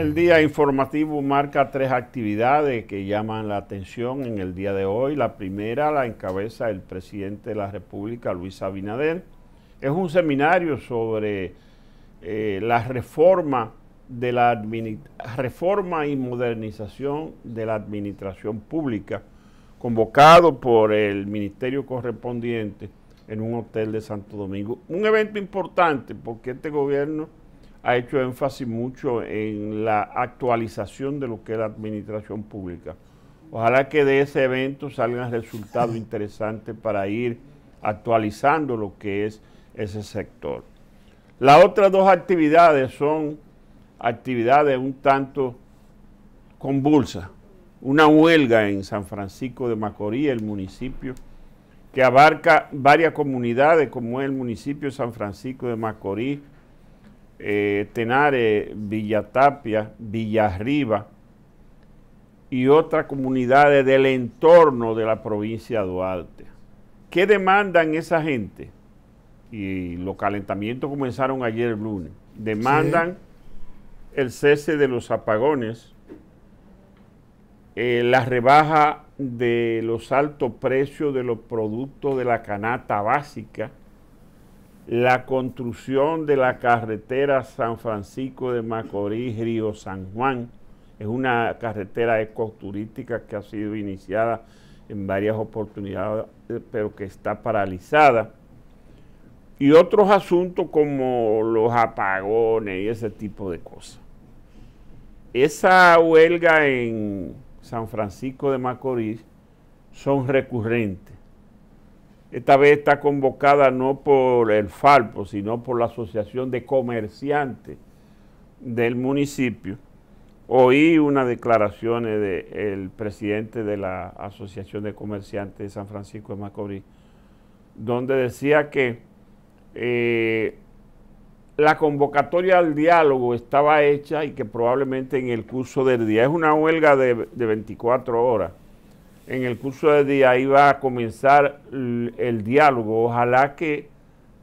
El día informativo marca tres actividades que llaman la atención en el día de hoy. La primera la encabeza el presidente de la República, Luis Abinader. Es un seminario sobre eh, la reforma y modernización de la administración pública, convocado por el ministerio correspondiente en un hotel de Santo Domingo. Un evento importante porque este gobierno ha hecho énfasis mucho en la actualización de lo que es la administración pública. Ojalá que de ese evento salgan resultados interesantes para ir actualizando lo que es ese sector. Las otras dos actividades son actividades un tanto convulsas. Una huelga en San Francisco de Macorís, el municipio, que abarca varias comunidades como es el municipio de San Francisco de Macorís, eh, Tenare, Villatapia, Villarriba y otras comunidades del entorno de la provincia de Duarte. ¿Qué demandan esa gente? Y los calentamientos comenzaron ayer lunes. Demandan el cese de los apagones, eh, la rebaja de los altos precios de los productos de la canasta básica, la construcción de la carretera San Francisco de Macorís, Río San Juan. Es una carretera ecoturística que ha sido iniciada en varias oportunidades, pero que está paralizada. Y otros asuntos como los apagones y ese tipo de cosas. Esa huelga en San Francisco de Macorís son recurrentes esta vez está convocada no por el Falpo, sino por la Asociación de Comerciantes del municipio. Oí unas declaraciones del presidente de la Asociación de Comerciantes de San Francisco de Macorís, donde decía que eh, la convocatoria al diálogo estaba hecha y que probablemente en el curso del día, es una huelga de 24 horas, en el curso de día iba a comenzar el, diálogo. Ojalá que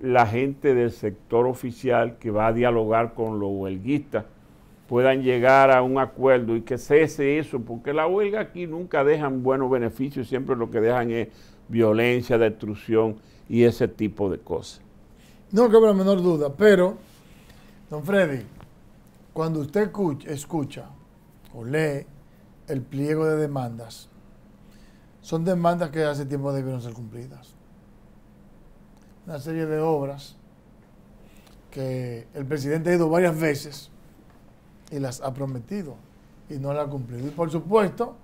la gente del sector oficial que va a dialogar con los huelguistas puedan llegar a un acuerdo y que cese eso, porque la huelga aquí nunca dejan buenos beneficios, siempre lo que dejan es violencia, destrucción y ese tipo de cosas. No cabe la menor duda, pero, don Freddy, cuando usted escucha o lee el pliego de demandas, son demandas que hace tiempo debieron ser cumplidas. Una serie de obras que el presidente ha ido varias veces y las ha prometido y no las ha cumplido. Y por supuesto,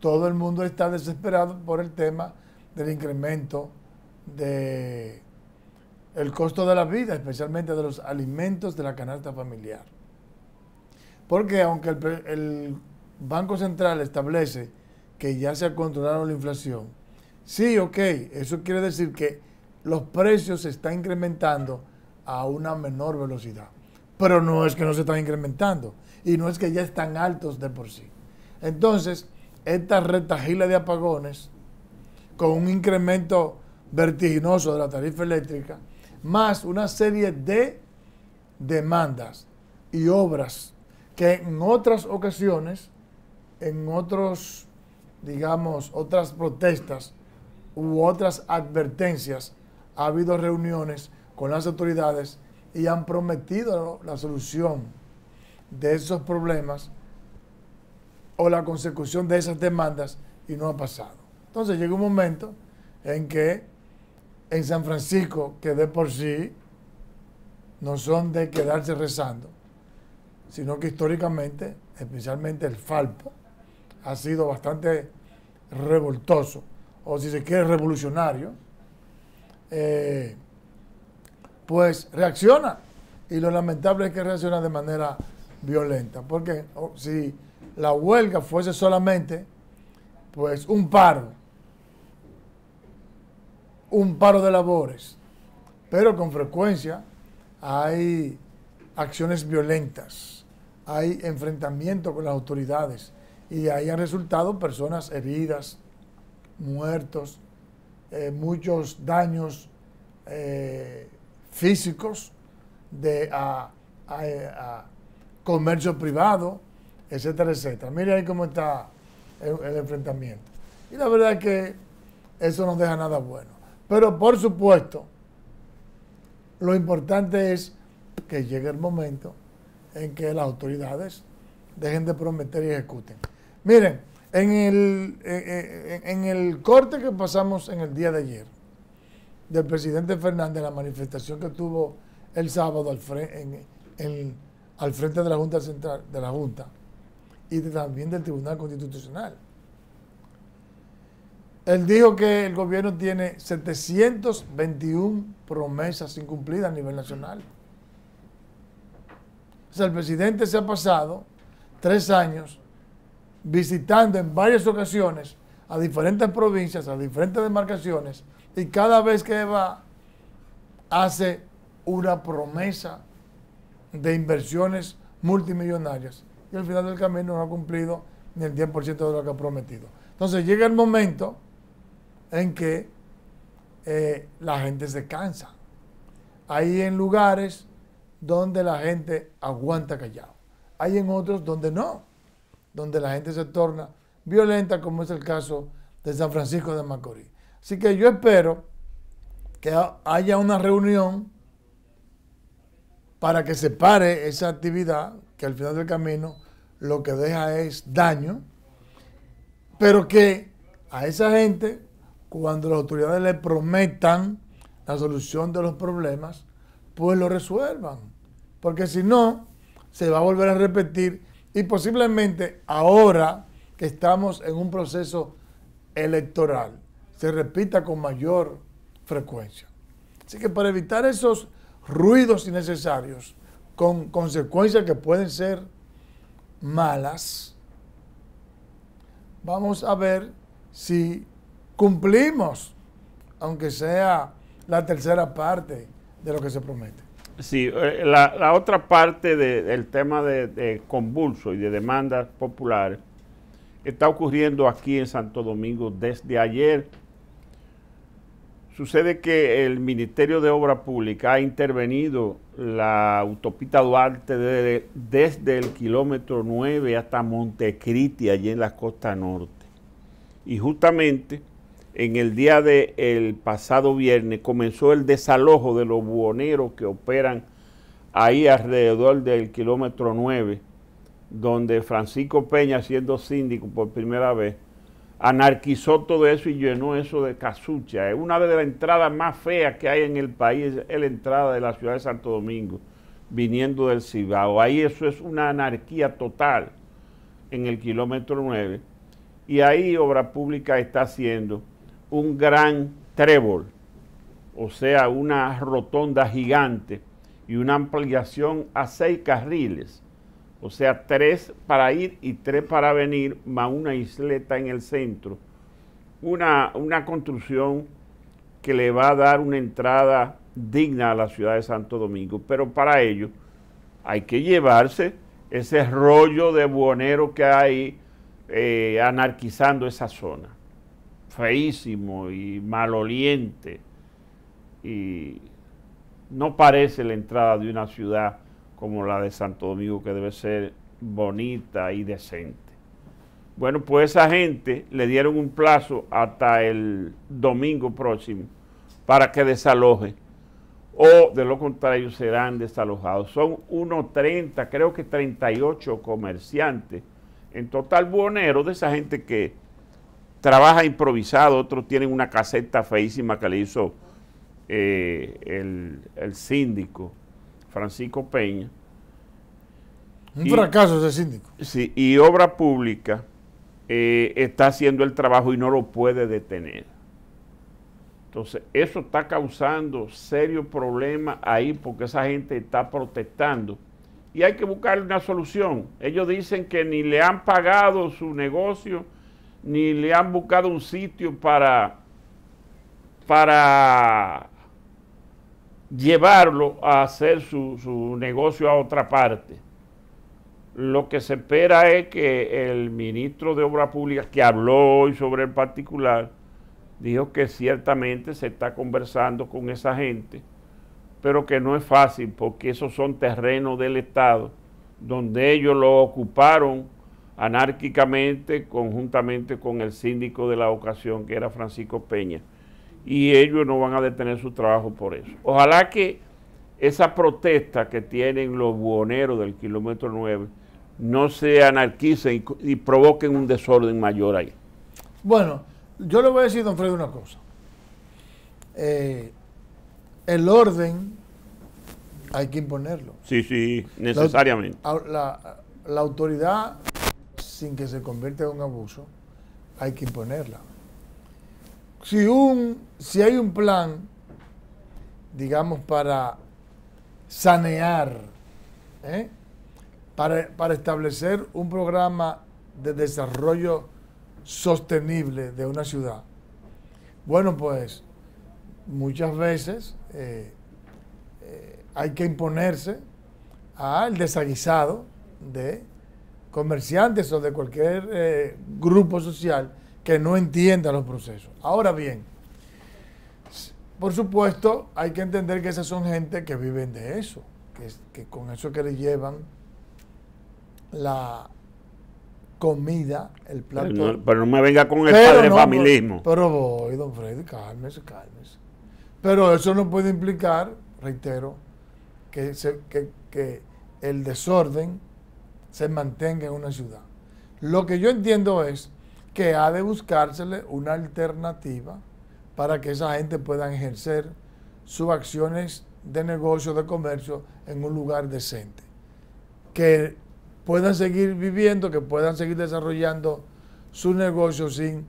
todo el mundo está desesperado por el tema del incremento de costo de la vida, especialmente de los alimentos de la canasta familiar. Porque aunque el, el Banco Central establece que ya se ha controlado la inflación. Sí, ok, eso quiere decir que los precios se están incrementando a una menor velocidad. Pero no es que no se están incrementando y no es que ya están altos de por sí. Entonces, esta retajila de apagones, con un incremento vertiginoso de la tarifa eléctrica, más una serie de demandas y obras que en otras ocasiones, en otros digamos, otras protestas u otras advertencias, ha habido reuniones con las autoridades y han prometido la solución de esos problemas o la consecución de esas demandas y no ha pasado. Entonces llega un momento en que en San Francisco, que de por sí no son de quedarse rezando, sino que históricamente, especialmente el Falpo, ha sido bastante revoltoso, o si se quiere revolucionario, eh, pues reacciona. Y lo lamentable es que reacciona de manera violenta, porque si la huelga fuese solamente pues un paro, un paro de labores, pero con frecuencia hay acciones violentas, hay enfrentamiento con las autoridades, y ahí han resultado personas heridas, muertos, eh, muchos daños eh, físicos de, eh, a, comercio privado, etcétera, etcétera. Mira ahí cómo está el, el enfrentamiento. Y la verdad es que eso no deja nada bueno. Pero por supuesto, lo importante es que llegue el momento en que las autoridades dejen de prometer y ejecuten. Miren, en el, eh, eh, en el corte que pasamos en el día de ayer, del presidente Fernández, la manifestación que tuvo el sábado al, al frente de la Junta Central, de la Junta, y también del Tribunal Constitucional. Él dijo que el gobierno tiene 721 promesas incumplidas a nivel nacional. O sea, el presidente se ha pasado tres años visitando en varias ocasiones a diferentes provincias, a diferentes demarcaciones, y cada vez que va, hace una promesa de inversiones multimillonarias. Y al final del camino no ha cumplido ni el 10% de lo que ha prometido. Entonces llega el momento en que eh, la gente se cansa. Hay en lugares donde la gente aguanta callado. Hay en otros donde no donde la gente se torna violenta, como es el caso de San Francisco de Macorís. Así que yo espero que haya una reunión para que se pare esa actividad, que al final del camino lo que deja es daño, pero que a esa gente, cuando las autoridades le prometan la solución de los problemas, pues lo resuelvan. Porque si no, se va a volver a repetir y posiblemente ahora que estamos en un proceso electoral, se repita con mayor frecuencia. Así que para evitar esos ruidos innecesarios, con consecuencias que pueden ser malas, vamos a ver si cumplimos, aunque sea la tercera parte de lo que se promete. Sí, eh, la, otra parte del tema de, convulso y de demandas populares está ocurriendo aquí en Santo Domingo desde ayer. Sucede que el Ministerio de Obra Pública ha intervenido la autopista Duarte desde el kilómetro 9 hasta Montecriti, allí en la costa norte. Y justamente en el día del pasado viernes comenzó el desalojo de los buhoneros que operan ahí alrededor del kilómetro 9, donde Francisco Peña, siendo síndico por primera vez, anarquizó todo eso y llenó eso de casucha. Es una de las entradas más feas que hay en el país, es la entrada de la ciudad de Santo Domingo, viniendo del Cibao. Ahí eso es una anarquía total en el kilómetro 9. Y ahí Obra Pública está haciendo un gran trébol, o sea, una rotonda gigante y una ampliación a seis carriles, o sea, tres para ir y tres para venir, más una isleta en el centro. Una, una construcción que le va a dar una entrada digna a la ciudad de Santo Domingo, pero para ello hay que llevarse ese rollo de buonero que hay eh, anarquizando esa zona feísimo y maloliente. Y no parece la entrada de una ciudad como la de Santo Domingo, que debe ser bonita y decente. Bueno, pues esa gente le dieron un plazo hasta el domingo próximo para que desaloje. O de lo contrario serán desalojados. Son unos 30, creo que 38 comerciantes. En total buhoneros de esa gente que trabaja improvisado, otros tienen una caseta feísima que le hizo eh, el, síndico Francisco Peña. Un fracaso ese síndico. Sí, y Obra Pública eh, está haciendo el trabajo y no lo puede detener. Entonces, eso está causando serio problema ahí porque esa gente está protestando y hay que buscarle una solución. Ellos dicen que ni le han pagado su negocio ni le han buscado un sitio para, para llevarlo a hacer su, su negocio a otra parte. Lo que se espera es que el ministro de Obras Públicas, que habló hoy sobre el particular, dijo que ciertamente se está conversando con esa gente, pero que no es fácil porque esos son terrenos del Estado, donde ellos lo ocuparon anárquicamente, conjuntamente con el síndico de la ocasión, que era Francisco Peña, y ellos no van a detener su trabajo por eso. Ojalá que esa protesta que tienen los buhoneros del kilómetro 9 no se anarquicen y, provoquen un desorden mayor ahí. Bueno, yo le voy a decir, don Freddy, una cosa. Eh, el orden hay que imponerlo. Sí, sí, necesariamente. la autoridad sin que se convierta en un abuso, hay que imponerla. Si, un, si hay un plan, digamos, para sanear, ¿eh? para, establecer un programa de desarrollo sostenible de una ciudad, bueno, pues muchas veces eh, eh, hay que imponerse al desaguisado de comerciantes o de cualquier eh, grupo social que no entienda los procesos. Ahora bien, por supuesto, hay que entender que esas son gente que viven de eso, que, con eso que le llevan la comida, el plato. Pero no, me venga con el padre familismo. Pero, voy, don Freddy, cálmese, cálmese. Pero eso no puede implicar, reitero, que el desorden se mantenga en una ciudad. Lo que yo entiendo es que ha de buscársele una alternativa para que esa gente pueda ejercer sus acciones de negocio, de comercio, en un lugar decente. Que puedan seguir viviendo, que puedan seguir desarrollando su negocio sin,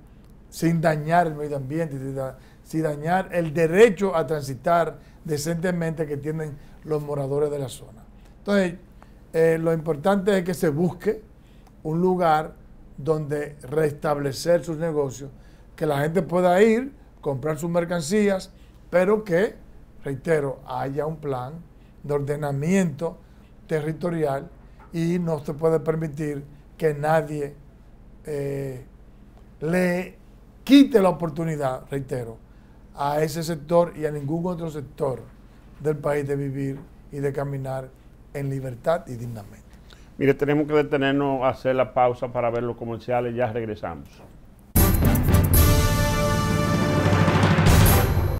sin dañar el medio ambiente, sin, sin dañar el derecho a transitar decentemente que tienen los moradores de la zona. Entonces, eh, lo importante es que se busque un lugar donde restablecer sus negocios, que la gente pueda ir, comprar sus mercancías, pero que, reitero, haya un plan de ordenamiento territorial y no se puede permitir que nadie eh, le quite la oportunidad, reitero, a ese sector y a ningún otro sector del país de vivir y de caminar en libertad y dignamente. Mire, tenemos que detenernos a hacer la pausa para ver los comerciales, ya regresamos.